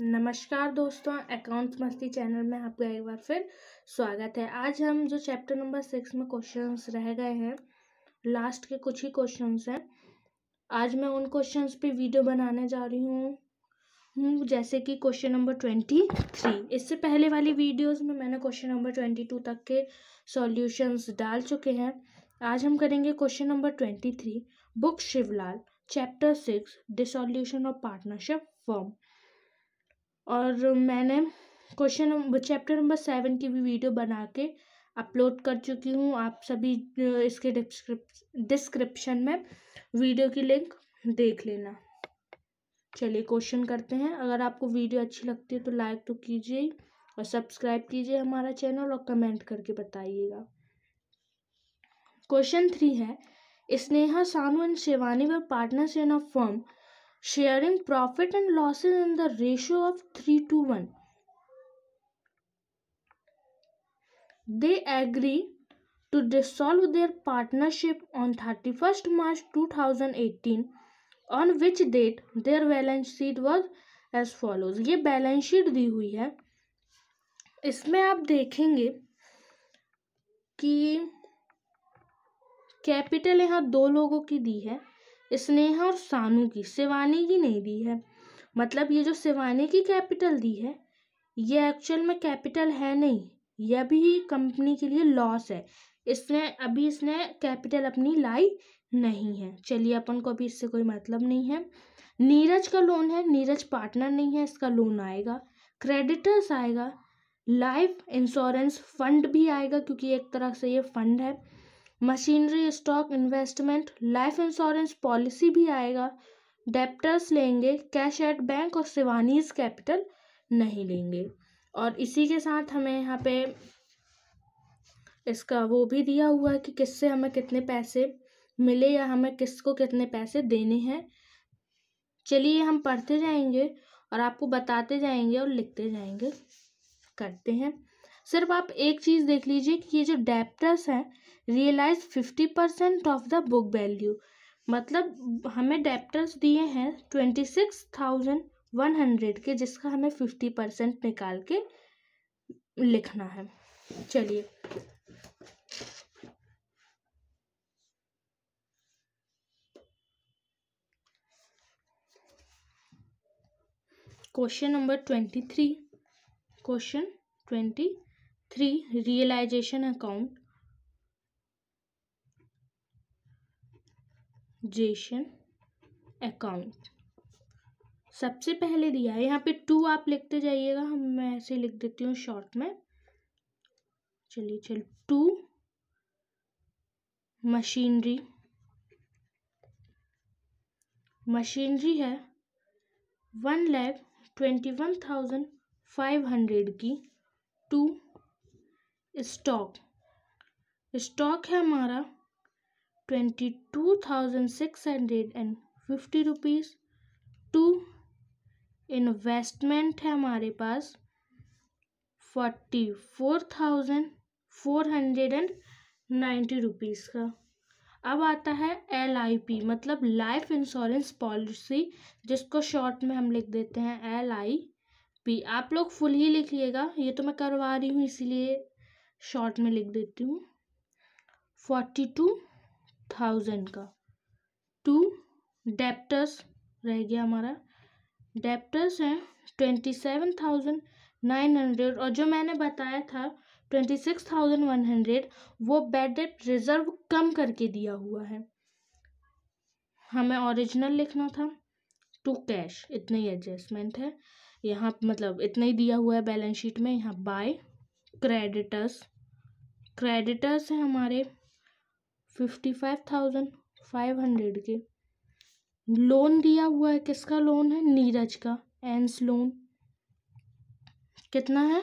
नमस्कार दोस्तों अकाउंट मस्ती चैनल में आपका एक बार फिर स्वागत है आज हम जो चैप्टर नंबर सिक्स में क्वेश्चंस रह गए हैं लास्ट के कुछ ही क्वेश्चंस हैं आज मैं उन क्वेश्चंस पे वीडियो बनाने जा रही हूँ हूँ जैसे कि क्वेश्चन नंबर ट्वेंटी थ्री इससे पहले वाली वीडियोस में मैंने क्वेश्चन नंबर ट्वेंटी टू तक के सॉल्यूशंस डाल चुके हैं आज हम करेंगे question number twenty three book Shivlal chapter six dissolution of partnership firm और मैंने क्वेश्चन चैप्टर नंबर सेवन की भी वीडियो बना के अपलोड कर चुकी हूँ आप सभी इसके डिस्क्रिप्शन में वीडियो की लिंक देख लेना चलिए क्वेश्चन करते हैं अगर आपको वीडियो अच्छी लगती है तो लाइक तो कीजिए और सब्सक्राइब कीजिए हमारा चैनल और कमेंट करके बताइएगा क्वेश्चन थ्री है स्नेहा सानू एंड शिवानी व partners in a firm sharing profit and losses in the ratio of 3 to 1. They agree to dissolve their partnership on 31st March 2018 on which date their balance sheet was as follows ye balance sheet di hui hai isme aap dekhenge ki capital यहाँ दो लोगों की दी है स्नेहा और सानू की शिवानी की नहीं दी है मतलब ये जो शिवानी की कैपिटल दी है ये एक्चुअल में कैपिटल है नहीं यह भी कंपनी के लिए लॉस है इसने अभी इसने कैपिटल अपनी लाई नहीं है चलिए अपन को अभी इससे कोई मतलब नहीं है नीरज का लोन है नीरज पार्टनर नहीं है इसका लोन आएगा क्रेडिटर्स आएगा लाइफ इंश्योरेंस फंड भी आएगा क्योंकि एक तरह से ये फंड है machinery stock investment life insurance policy भी आएगा डेप्टर्स लेंगे कैश एट बैंक और सिवानीज कैपिटल नहीं लेंगे और इसी के साथ हमें यहाँ पे इसका वो भी दिया हुआ है कि किससे हमें कितने पैसे मिले या हमें किसको कितने पैसे देने हैं चलिए हम पढ़ते जाएंगे और आपको बताते जाएंगे और लिखते जाएंगे करते हैं सिर्फ आप एक चीज़ देख लीजिए कि ये जो डेप्टर्स हैं realise fifty percent of the book value मतलब हमें डेप्टर्स दिए हैं twenty six thousand one hundred के जिसका हमें फिफ्टी परसेंट निकाल के लिखना है चलिए question number twenty three question twenty three realisation account जेशन अकाउंट सबसे पहले दिया है यहाँ पे टू आप लिखते जाइएगा हम मैं ऐसे लिख देती हूँ शॉर्ट में चलिए चल टू मशीनरी मशीनरी है one lakh twenty one thousand five hundred की टू स्टॉक स्टॉक है हमारा twenty two thousand six hundred and fifty rupees to investment है हमारे पास forty four thousand four hundred and ninety rupees का अब आता है एल आई पी मतलब लाइफ इंश्योरेंस पॉलिसी जिसको शॉर्ट में हम लिख देते हैं एल आई पी आप लोग फुल ही लिखिएगा ये तो मैं करवा रही हूँ इसीलिए शॉर्ट में लिख देती हूँ फोर्टी टू थाउजेंड का टू डेप्टर्स रह गया हमारा डेप्टर्स हैं twenty seven thousand nine hundred और जो मैंने बताया था twenty six thousand one hundred वो बेड डेट रिजर्व कम करके दिया हुआ है हमें ओरिजिनल लिखना था टू कैश इतना ही एडजस्टमेंट है यहाँ मतलब इतना ही दिया हुआ है बैलेंस शीट में यहाँ बाय क्रेडिटर्स क्रेडिटर्स हैं हमारे fifty five thousand five hundred के लोन दिया हुआ है किसका लोन है नीरज का एंस लोन कितना है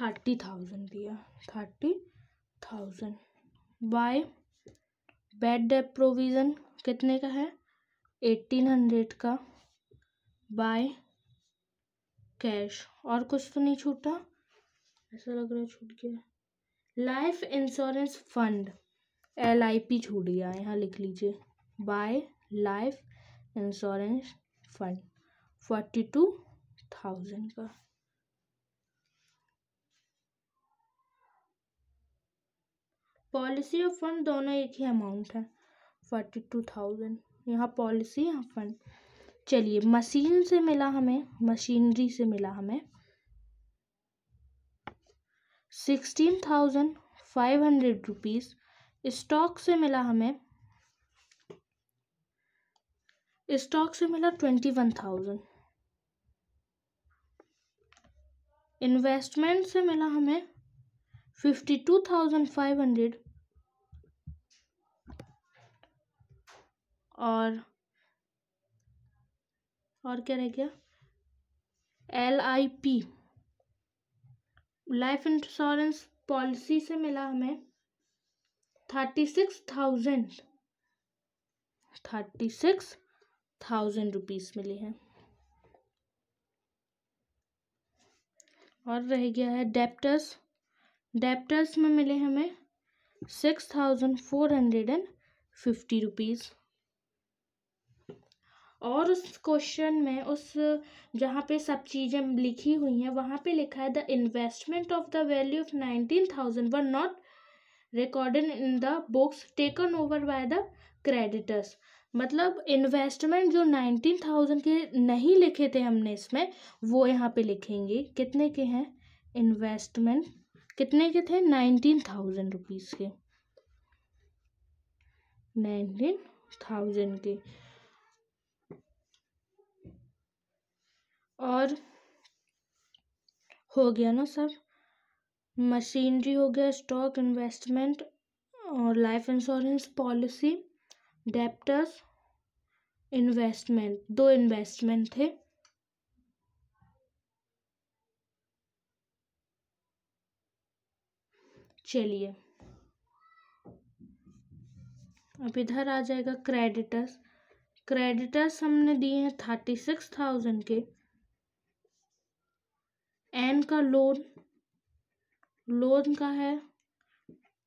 थर्टी थाउजेंड दिया thirty thousand by bad debt provision कितने का है एट्टीन हंड्रेड का बाय कैश और कुछ तो नहीं छूटा ऐसा लग रहा है छूट गया life insurance fund L I P छूट गया यहाँ लिख लीजिए by life insurance fund forty two thousand का पॉलिसी और फंड दोनों एक ही अमाउंट है फोर्टी टू थाउजेंड यहाँ पॉलिसी यहाँ फंड चलिए मशीन से मिला हमें मशीनरी से मिला हमें sixteen thousand five hundred rupees stock से मिला हमें स्टॉक से मिला ट्वेंटी वन थाउजेंड इन्वेस्टमेंट से मिला हमें fifty two thousand five hundred और और क्या रह गया L I P life insurance policy से मिला हमें thirty six thousand thirty six thousand rupees मिली है और रह गया है डेप्टर्स डेप्टर्स में मिले हमें six thousand four hundred and fifty rupees और उस क्वेश्चन में उस जहाँ पे सब चीज़ें लिखी हुई हैं वहाँ पे लिखा है the investment of the value of nineteen thousand were not recorded in the books taken over by the creditors मतलब इन्वेस्टमेंट जो नाइनटीन थाउजेंड के नहीं लिखे थे हमने इसमें वो यहाँ पे लिखेंगे कितने के हैं इन्वेस्टमेंट कितने के थे नाइनटीन थाउजेंड रुपीज़ के नाइनटीन थाउजेंड के और हो गया ना सब मशीनरी हो गया स्टॉक इन्वेस्टमेंट और life insurance policy debtors investment दो इन्वेस्टमेंट थे चलिए अब इधर आ जाएगा क्रेडिटर्स क्रेडिटर्स हमने दिए हैं थर्टी सिक्स थाउजेंड के एन का लोन लोन का है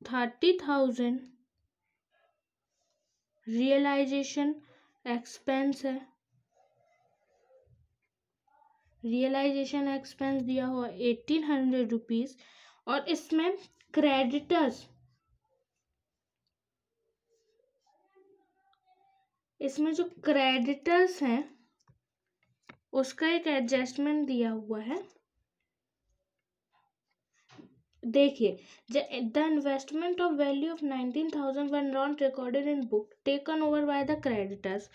थर्टी थाउजेंड रियलाइजेशन एक्सपेंस है रियलाइजेशन एक्सपेंस दिया हुआ एटीन हंड्रेड रुपीज़ और इसमें क्रेडिटर्स इसमें जो क्रेडिटर्स हैं उसका एक एडजस्टमेंट दिया हुआ है देखिए the investment of value of nineteen thousand one not recorded in book taken over by the creditors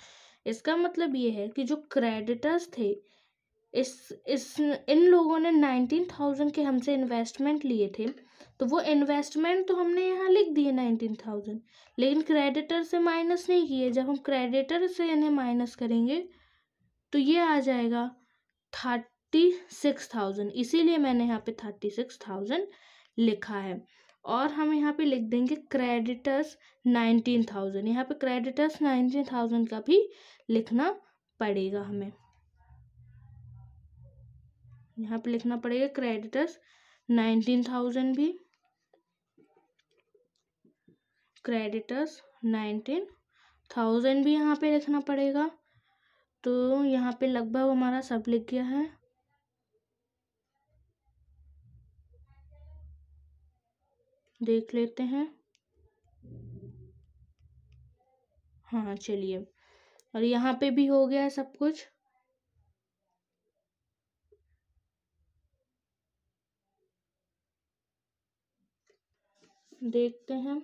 इसका मतलब ये है कि जो क्रेडिटर्स थे इस इस इन लोगों ने नाइनटीन थाउजेंड के हमसे इन्वेस्टमेंट लिए थे तो वो इन्वेस्टमेंट तो हमने यहाँ लिख दिए नाइनटीन थाउजेंड लेकिन क्रेडिटर से माइनस नहीं किए जब हम क्रेडिटर से इन्हें माइनस करेंगे तो ये आ जाएगा थर्टी सिक्स थाउजेंड इसीलिए मैंने यहाँ पे थर्टी सिक्स थाउजेंड लिखा है और हम यहाँ पे लिख देंगे क्रेडिटर्स नाइन्टीन थाउजेंड यहाँ पे क्रेडिटर्स नाइन्टीन थाउजेंड का भी लिखना पड़ेगा हमें यहाँ पे लिखना पड़ेगा क्रेडिटर्स नाइन्टीन थाउजेंड भी क्रेडिटर्स नाइन्टीन थाउजेंड भी यहाँ पे लिखना पड़ेगा तो यहाँ पे लगभग हमारा सब लिख गया है देख लेते हैं हाँ चलिए और यहाँ पे भी हो गया है सब कुछ देखते हैं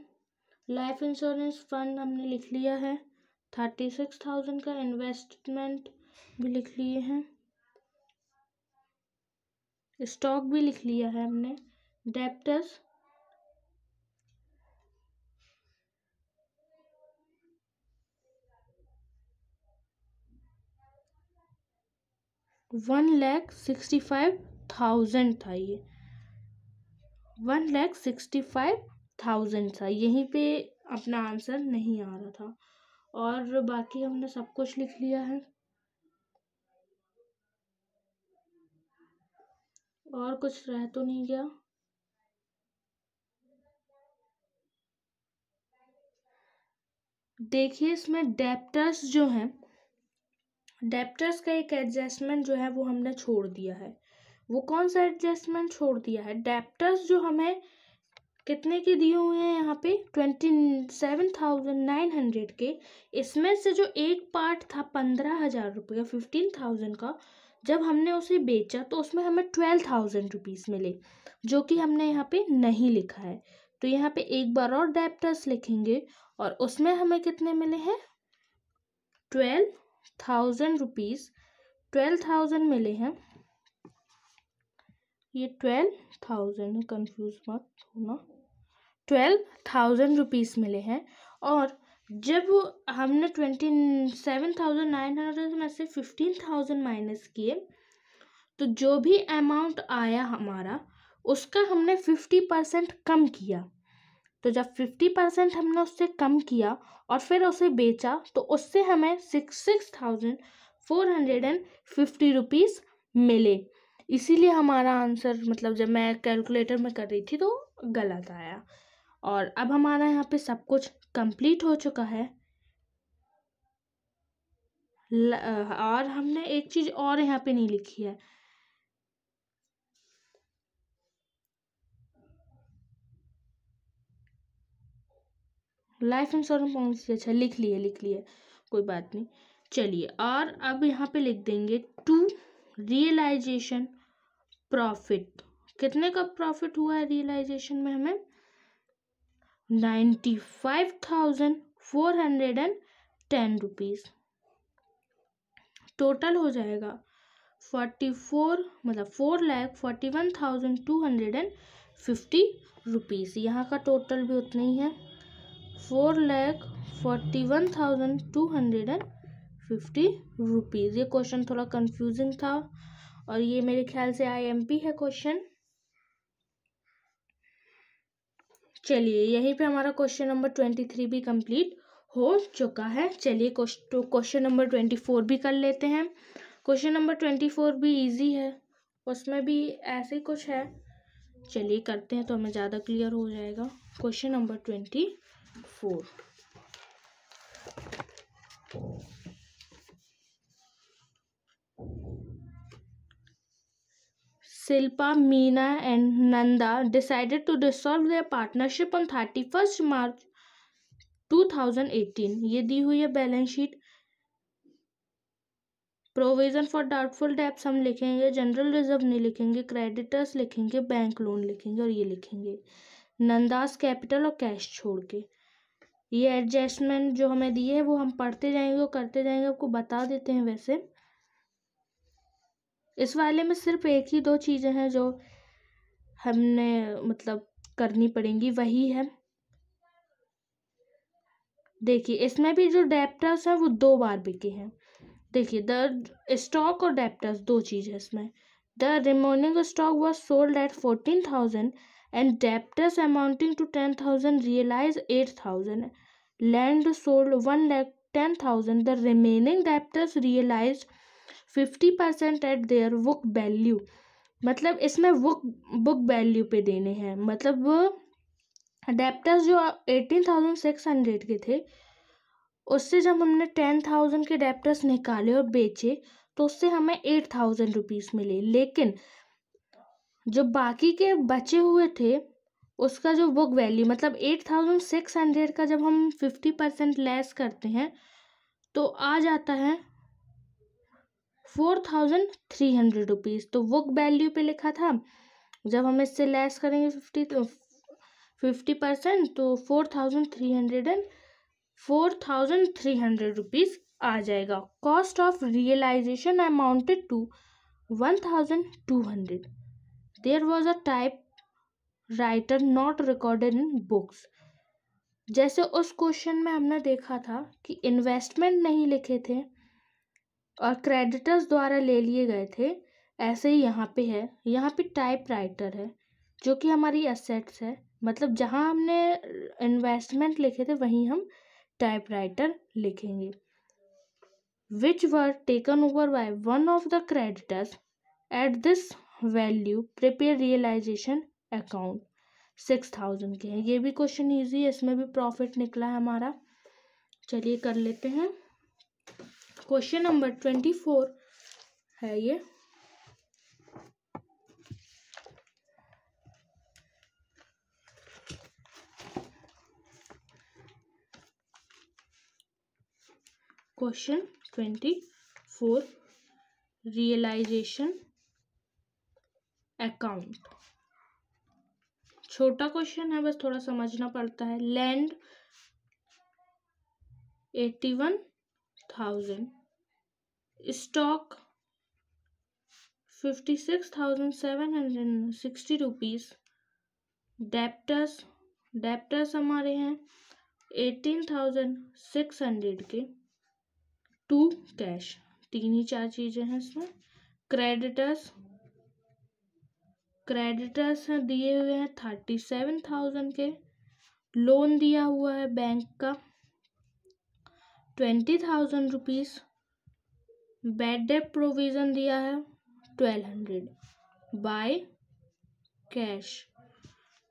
लाइफ इंश्योरेंस फंड हमने लिख लिया है थर्टी सिक्स थाउजेंड का इन्वेस्टमेंट भी लिख लिए हैं स्टॉक भी लिख लिया है हमने debtors one lakh sixty five thousand था ये one lakh sixty five thousand था यहीं पे अपना आंसर नहीं आ रहा था और बाकी हमने सब कुछ लिख लिया है और कुछ रह तो नहीं गया देखिए इसमें डेप्टर्स जो हैं डेप्टर्स का एक एडजस्टमेंट जो है वो हमने छोड़ दिया है वो कौन सा एडजस्टमेंट छोड़ दिया है डेप्टर्स जो हमें कितने के दिए हुए हैं यहाँ पे twenty seven thousand nine hundred के इसमें से जो एक पार्ट था पंद्रह हज़ार रुपये फिफ्टीन थाउजेंड का जब हमने उसे बेचा तो उसमें हमें ट्वेल्व थाउजेंड रुपीज़ मिले जो कि हमने यहाँ पे नहीं लिखा है तो यहाँ पे एक बार और डेप्टर्स लिखेंगे और उसमें हमें कितने मिले हैं twelve thousand rupees twelve thousand मिले हैं ये ट्वेल्व थाउजेंड कन्फ्यूज मत होना ट्वेल्व थाउजेंड रुपीज़ मिले हैं और जब हमने twenty seven thousand nine hundred में से फिफ्टीन थाउजेंड माइनस किए तो जो भी अमाउंट आया हमारा उसका हमने फिफ्टी परसेंट कम किया तो जब फिफ्टी परसेंट हमने उससे कम किया और फिर उसे बेचा तो उससे हमें six six thousand four hundred and fifty rupees मिले इसीलिए हमारा आंसर मतलब जब मैं कैलकुलेटर में कर रही थी तो गलत आया और अब हमारा यहाँ पे सब कुछ कंप्लीट हो चुका है और हमने एक चीज़ और यहाँ पे नहीं लिखी है लाइफ इंश्योरेंस पॉलिसी अच्छा लिख लिए लिख लिए कोई बात नहीं चलिए और अब यहाँ पे लिख देंगे टू रियलाइजेशन प्रॉफिट कितने का प्रॉफिट हुआ है रियलाइजेशन में हमें ninety five thousand four hundred and ten rupees total हो जाएगा फोर्टी फोर मतलब four lakh forty one thousand two hundred and fifty rupees यहाँ का टोटल भी उतना ही है four lakh forty one thousand two hundred and fifty rupees ये क्वेश्चन थोड़ा कंफ्यूजिंग था और ये मेरे ख्याल से आईएमपी है क्वेश्चन चलिए यहीं पे हमारा क्वेश्चन नंबर ट्वेंटी थ्री भी कंप्लीट हो चुका है चलिए क्वेश्चन नंबर ट्वेंटी फोर भी कर लेते हैं क्वेश्चन नंबर ट्वेंटी फोर भी इजी है उसमें भी ऐसे कुछ है चलिए करते हैं तो हमें ज़्यादा क्लियर हो जाएगा question number twenty four Silpa, Meena, and Nanda decided to dissolve their partnership on 31st March 2018. ये दी हुई है balance sheet provision for doubtful debts हम लिखेंगे जनरल रिजर्व नहीं लिखेंगे क्रेडिटर्स लिखेंगे बैंक लोन लिखेंगे और ये लिखेंगे नंदास कैपिटल और कैश छोड़ के ये एडजस्टमेंट जो हमें दिए हैं वो हम पढ़ते जाएंगे और करते जाएंगे आपको बता देते हैं वैसे इस वाले में सिर्फ एक ही दो चीज़ें हैं जो हमने मतलब करनी पड़ेंगी वही है देखिए इसमें भी जो डेप्टर्स हैं वो दो बार बिके हैं देखिए द स्टॉक और डेप्टर्स दो चीज़ है इसमें the remaining stock was sold at fourteen thousand and debts amounting to ten thousand realise eight thousand land sold one lakh ten thousand the remaining debts realise fifty percent at their book value मतलब इसमें book book value पे देने हैं मतलब डेप्टस जो eighteen thousand six hundred के थे उससे जब हमने टेन थाउजेंड के डेप्टस निकाले और बेचे तो उससे हमें एट थाउजेंड रुपीज़ मिले लेकिन जो बाकी के बचे हुए थे उसका जो बुक वैल्यू मतलब एट थाउजेंड सिक्स हंड्रेड का जब हम फिफ्टी परसेंट लेस करते हैं तो आ जाता है four thousand three hundred rupees तो बुक वैल्यू पे लिखा था जब हम इससे लेस करेंगे फिफ्टी फिफ्टी परसेंट तो four thousand three hundred and four thousand three hundred rupees आ जाएगा cost of realisation amounted to one thousand two hundred there was a typewriter not recorded in books जैसे उस question में हमने देखा था कि इन्वेस्टमेंट नहीं लिखे थे और क्रेडिटर्स द्वारा ले लिए गए थे ऐसे ही यहाँ पे है यहाँ पे टाइप राइटर है जो कि हमारी असेट्स है मतलब जहाँ हमने इन्वेस्टमेंट लिखे थे वहीं हम टाइप राइटर लिखेंगे which were taken over by one of the creditors at this value prepare realisation account six thousand के हैं ये भी क्वेश्चन इजी है इसमें भी प्रॉफिट निकला है हमारा चलिए कर लेते हैं क्वेश्चन नंबर ट्वेंटी फोर है ये question twenty four realisation account छोटा क्वेश्चन है बस थोड़ा समझना पड़ता है land eighty one thousand stock fifty six thousand seven hundred sixty rupees debts debts हमारे हैं एटीन थाउजेंड सिक्स हंड्रेड के टू कैश तीन ही चार चीज़ें हैं इसमें क्रेडिटर्स क्रेडिटर्स हैं दिए हुए हैं थर्टी सेवन थाउजेंड के लोन दिया हुआ है बैंक का twenty thousand rupees bad debt provision दिया है twelve hundred by cash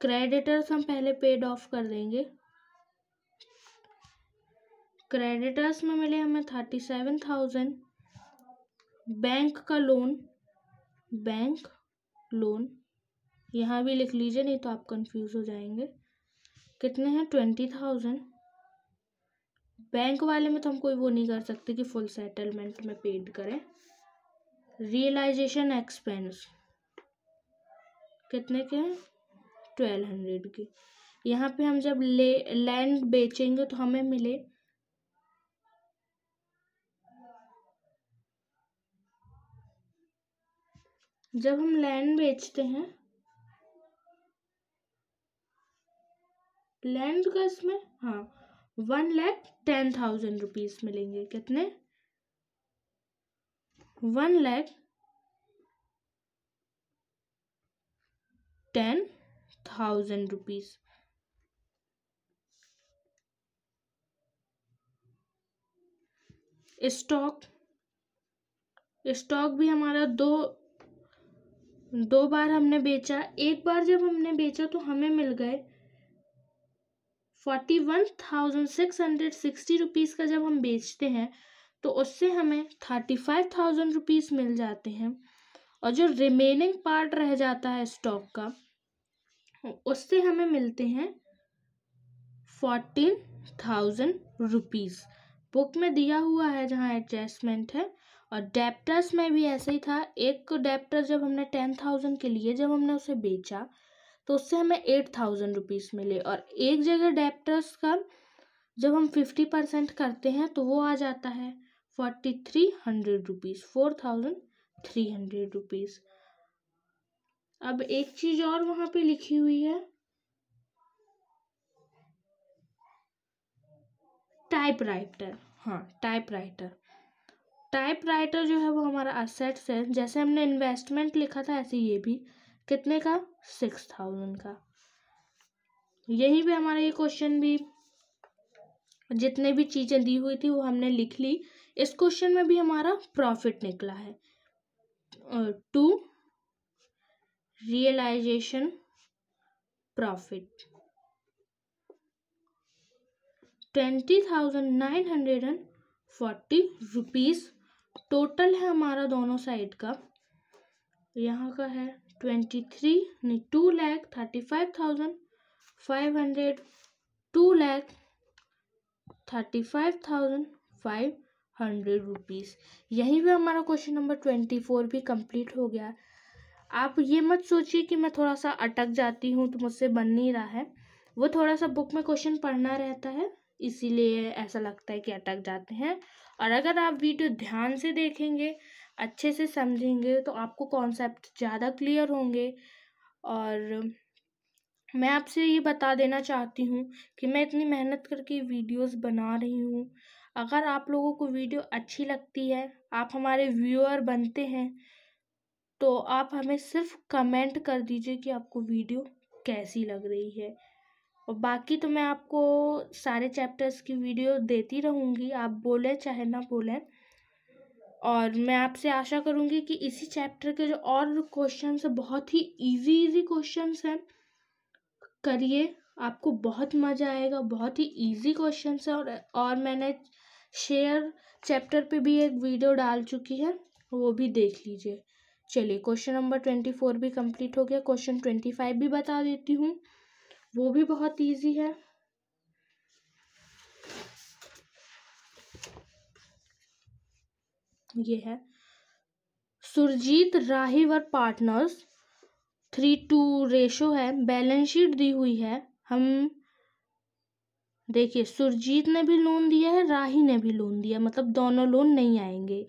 creditors हम पहले पेड ऑफ कर देंगे क्रेडिटर्स में मिले हमें थर्टी सेवन थाउजेंड बैंक का लोन बैंक लोन यहाँ भी लिख लीजिए नहीं तो आप कंफ्यूज हो जाएंगे कितने हैं ट्वेंटी थाउजेंड बैंक वाले में तो हम कोई वो नहीं कर सकते कि फुल सेटलमेंट में पेड करें रियलाइजेशन एक्सपेंस कितने के हैं ट्वेल्व हंड्रेड के यहाँ पे हम जब ले लैंड बेचेंगे तो हमें मिले जब हम लैंड बेचते हैं लैंड का इसमें हाँ one lakh ten thousand rupees मिलेंगे कितने one lakh ten thousand rupees stock stock भी हमारा दो दो बार हमने बेचा एक बार जब हमने बेचा तो हमें मिल गए forty one thousand six hundred sixty rupees का जब हम बेचते हैं तो उससे हमें थर्टी फाइव थाउजेंड रुपीज़ मिल जाते हैं और जो रिमेनिंग पार्ट रह जाता है स्टॉक का उससे हमें मिलते हैं फोर्टीन थाउजेंड रुपीज़ बुक में दिया हुआ है जहाँ एडजस्टमेंट है और डेप्टर्स में भी ऐसे ही था एक डेप्टर जब हमने टेन थाउजेंड के लिए जब हमने उसे बेचा तो उससे हमें एट थाउजेंड रुपीज़ मिले और एक जगह डेप्टर्स का जब हम फिफ्टी परसेंट करते हैं तो वो आ जाता है forty three hundred rupees four thousand three hundred rupees अब एक चीज़ और वहाँ पे लिखी हुई है टाइप राइटर हाँ टाइप राइटर टाइप राइटर जो है वो हमारा असेट्स है जैसे हमने इन्वेस्टमेंट लिखा था ऐसे ये भी कितने का सिक्स थाउजेंड का यहीं पे हमारा ये क्वेश्चन भी जितने भी चीज़ें दी हुई थी वो हमने लिख ली इस क्वेश्चन में भी हमारा प्रॉफिट निकला है to realisation profit twenty thousand nine hundred and forty rupees total है हमारा दोनों साइड का यहाँ का है twenty three two lakh thirty five thousand five hundred two lakh thirty five thousand five hundred rupees यहीं पर हमारा क्वेश्चन नंबर ट्वेंटी फोर भी कंप्लीट हो गया आप ये मत सोचिए कि मैं थोड़ा सा अटक जाती हूँ तो मुझसे बन नहीं रहा है वो थोड़ा सा बुक में क्वेश्चन पढ़ना रहता है इसीलिए ऐसा लगता है कि अटक जाते हैं और अगर आप वीडियो ध्यान से देखेंगे अच्छे से समझेंगे तो आपको कॉन्सेप्ट ज़्यादा क्लियर होंगे और मैं आपसे ये बता देना चाहती हूँ कि मैं इतनी मेहनत करके वीडियोस बना रही हूँ अगर आप लोगों को वीडियो अच्छी लगती है आप हमारे व्यूअर बनते हैं तो आप हमें सिर्फ कमेंट कर दीजिए कि आपको वीडियो कैसी लग रही है और बाकी तो मैं आपको सारे चैप्टर्स की वीडियो देती रहूँगी आप बोलें चाहे ना बोलें और मैं आपसे आशा करूँगी कि इसी चैप्टर के जो और क्वेश्चन है बहुत ही इजी इजी क्वेश्चन हैं करिए आपको बहुत मज़ा आएगा बहुत ही इजी क्वेश्चन है और और मैंने शेयर चैप्टर पे भी एक वीडियो डाल चुकी है वो भी देख लीजिए चलिए क्वेश्चन नंबर ट्वेंटी फोर भी कंप्लीट हो गया क्वेश्चन ट्वेंटी फाइव भी बता देती हूँ वो भी बहुत इजी है ये है सुरजीत राहिव और पार्टनर्स थ्री टू रेशो है बैलेंस शीट दी हुई है हम देखिए सुरजीत ने भी लोन दिया है राही ने भी लोन दिया मतलब दोनों लोन नहीं आएंगे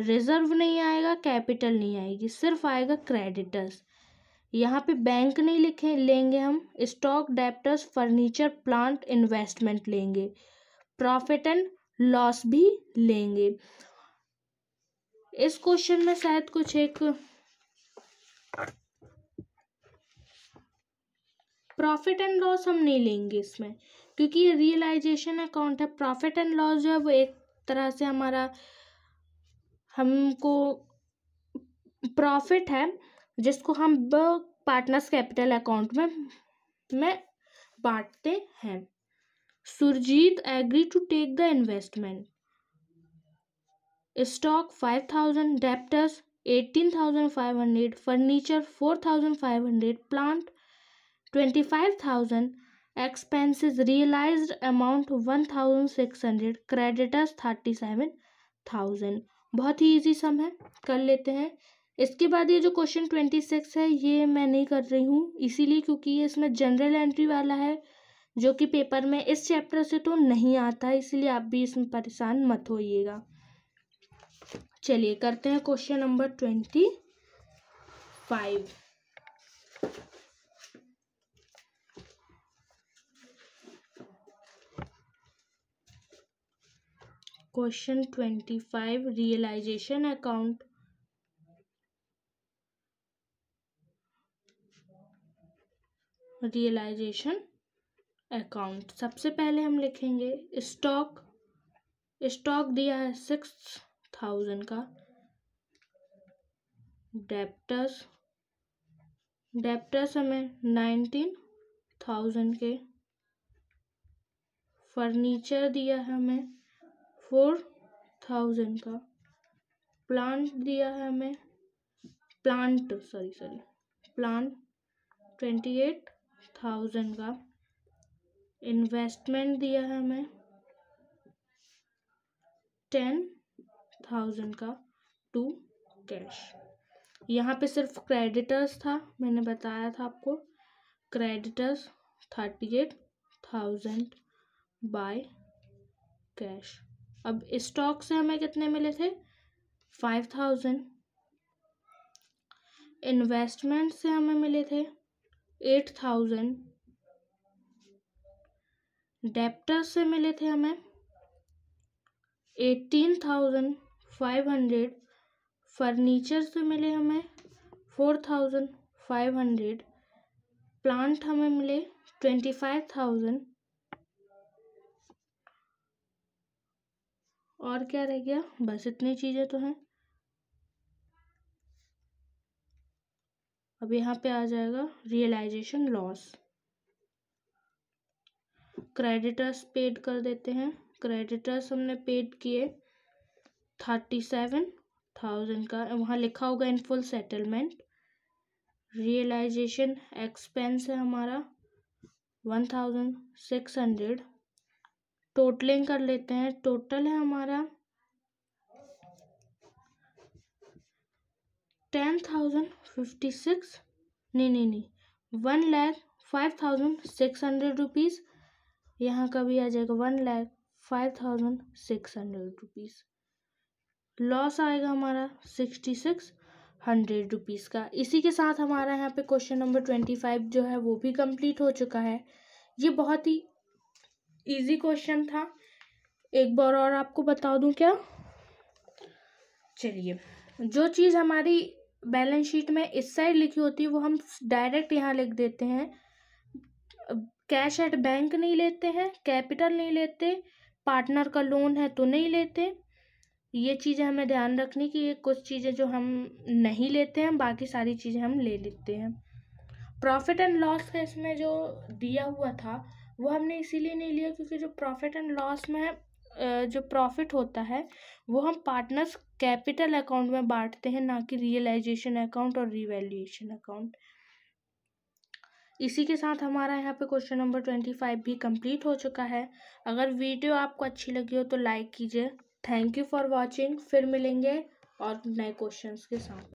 रिजर्व नहीं आएगा कैपिटल नहीं आएगी सिर्फ आएगा क्रेडिटर्स यहाँ पे बैंक नहीं लिखे लेंगे हम stock debtors furniture plant investment लेंगे प्रॉफिट एंड लॉस भी लेंगे इस क्वेश्चन में शायद कुछ एक प्रॉफिट एंड लॉस हम नहीं लेंगे इसमें क्योंकि ये रियलाइजेशन अकाउंट है प्रॉफिट एंड लॉस जो है वो एक तरह से हमारा हमको प्रॉफिट है जिसको हम पार्टनर्स कैपिटल अकाउंट में में बांटते हैं Surjit agree to take the investment stock five thousand debtors eighteen thousand five hundred furniture four thousand five hundred plant twenty five thousand expenses realise amount one thousand six hundred creditors thirty seven thousand बहुत ही easy सम है कर लेते हैं इसके बाद ये जो क्वेश्चन ट्वेंटी सिक्स है ये मैं नहीं कर रही हूँ इसीलिए क्योंकि ये इसमें जनरल एंट्री वाला है जो कि पेपर में इस चैप्टर से तो नहीं आता है इसीलिए आप भी इसमें परेशान मत होइएगा चलिए करते हैं question number twenty five question twenty five realisation account realisation account सबसे पहले हम लिखेंगे स्टॉक स्टॉक दिया है सिक्स थाउजेंड का डेप्टस डेप्टस हमें नाइनटीन थाउजेंड के फर्नीचर दिया है हमें फोर थाउजेंड का प्लांट दिया है हमें plant sorry sorry plant twenty eight thousand का इन्वेस्टमेंट दिया है हमें टेन थाउजेंड का टू कैश यहाँ पे सिर्फ क्रेडिटर्स था मैंने बताया था आपको creditors thirty eight thousand by cash अब स्टॉक से हमें कितने मिले थे फाइव थाउजेंड इन्वेस्टमेंट से हमें मिले थे एट थाउजेंड डेप्टर से मिले थे हमें eighteen thousand five hundred furniture से मिले हमें four thousand five hundred plant हमें मिले ट्वेंटी फाइव थाउजेंड और क्या रह गया बस इतनी चीज़ें तो हैं अब यहाँ पे आ जाएगा रियलाइजेशन लॉस क्रेडिटर्स पेड कर देते हैं क्रेडिटर्स हमने पेड किए थर्टी सेवन थाउजेंड का वहाँ लिखा होगा in full settlement realisation expense है हमारा one thousand six hundred totalling कर लेते हैं टोटल है हमारा टेन थाउजेंड फिफ्टी सिक्स नहीं नहीं नहीं one lakh five thousand six hundred rupees यहाँ का भी आ जाएगा one lakh five thousand six hundred rupees loss आएगा हमारा सिक्सटी सिक्स हंड्रेड रुपीज़ का इसी के साथ हमारा यहाँ पे क्वेश्चन नंबर ट्वेंटी फाइव जो है वो भी कंप्लीट हो चुका है ये बहुत ही इजी क्वेश्चन था एक बार और आपको बता दूँ क्या चलिए जो चीज़ हमारी बैलेंस शीट में इस साइड लिखी होती है वो हम डायरेक्ट यहाँ लिख देते हैं कैश एट बैंक नहीं लेते हैं कैपिटल नहीं लेते पार्टनर का लोन है तो नहीं लेते ये चीज़ें हमें ध्यान रखनी कि ये कुछ चीज़ें जो हम नहीं लेते हैं बाकी सारी चीज़ें हम ले लेते हैं प्रॉफिट एंड लॉस का इसमें जो दिया हुआ था वो हमने इसीलिए नहीं लिया क्योंकि जो प्रॉफिट एंड लॉस में जो प्रॉफिट होता है वो हम पार्टनर्स कैपिटल अकाउंट में बांटते हैं ना कि रियलाइजेशन अकाउंट और रिवेल्यूएशन अकाउंट इसी के साथ हमारा यहाँ पे क्वेश्चन नंबर ट्वेंटी फाइव भी कंप्लीट हो चुका है अगर वीडियो आपको अच्छी लगी हो तो लाइक कीजिए थैंक यू फॉर वॉचिंग फिर मिलेंगे और नए क्वेश्चंस के साथ